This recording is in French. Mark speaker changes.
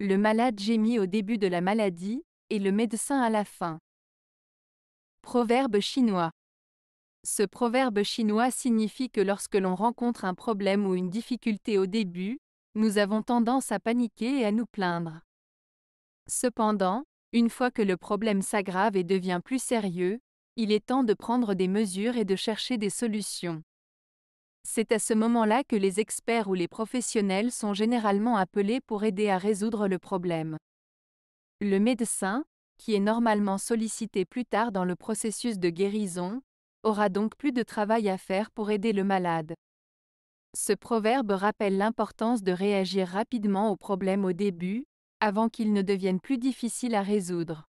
Speaker 1: Le malade gémit au début de la maladie, et le médecin à la fin. Proverbe chinois. Ce proverbe chinois signifie que lorsque l'on rencontre un problème ou une difficulté au début, nous avons tendance à paniquer et à nous plaindre. Cependant, une fois que le problème s'aggrave et devient plus sérieux, il est temps de prendre des mesures et de chercher des solutions. C'est à ce moment-là que les experts ou les professionnels sont généralement appelés pour aider à résoudre le problème. Le médecin, qui est normalement sollicité plus tard dans le processus de guérison, aura donc plus de travail à faire pour aider le malade. Ce proverbe rappelle l'importance de réagir rapidement aux problèmes au début, avant qu'ils ne deviennent plus difficiles à résoudre.